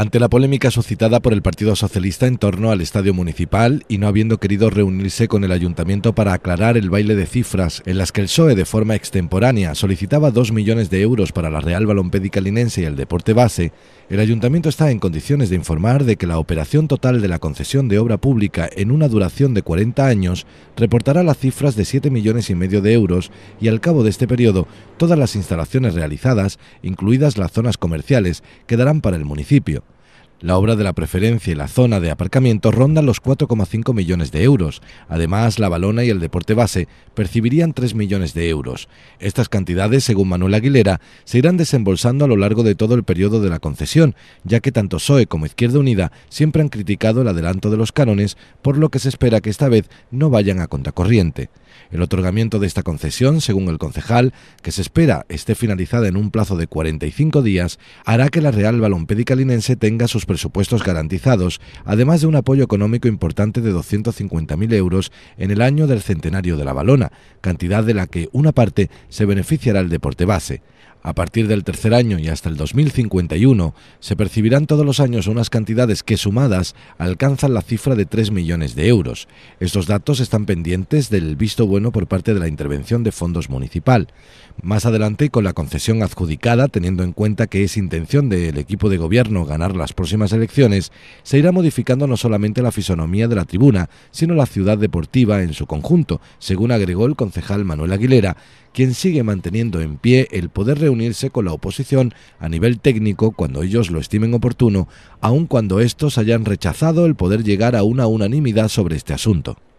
Ante la polémica suscitada por el Partido Socialista en torno al estadio municipal y no habiendo querido reunirse con el ayuntamiento para aclarar el baile de cifras en las que el PSOE de forma extemporánea solicitaba 2 millones de euros para la Real Balompédica Linense y el deporte base, el ayuntamiento está en condiciones de informar de que la operación total de la concesión de obra pública en una duración de 40 años reportará las cifras de 7 millones y medio de euros y al cabo de este periodo todas las instalaciones realizadas, incluidas las zonas comerciales, quedarán para el municipio. La obra de la preferencia y la zona de aparcamiento rondan los 4,5 millones de euros. Además, la balona y el deporte base percibirían 3 millones de euros. Estas cantidades, según Manuel Aguilera, se irán desembolsando a lo largo de todo el periodo de la concesión, ya que tanto PSOE como Izquierda Unida siempre han criticado el adelanto de los cánones, por lo que se espera que esta vez no vayan a contracorriente. El otorgamiento de esta concesión, según el concejal, que se espera esté finalizada en un plazo de 45 días, hará que la Real Balompédica Linense tenga sus presupuestos garantizados, además de un apoyo económico importante de 250.000 euros en el año del centenario de la balona, cantidad de la que una parte se beneficiará el deporte base. A partir del tercer año y hasta el 2051 se percibirán todos los años unas cantidades que sumadas alcanzan la cifra de 3 millones de euros. Estos datos están pendientes del visto bueno por parte de la intervención de fondos municipal. Más adelante, con la concesión adjudicada, teniendo en cuenta que es intención del equipo de gobierno ganar las próximas elecciones, se irá modificando no solamente la fisonomía de la tribuna, sino la ciudad deportiva en su conjunto, según agregó el concejal Manuel Aguilera, quien sigue manteniendo en pie el poder unirse con la oposición a nivel técnico cuando ellos lo estimen oportuno, aun cuando estos hayan rechazado el poder llegar a una unanimidad sobre este asunto.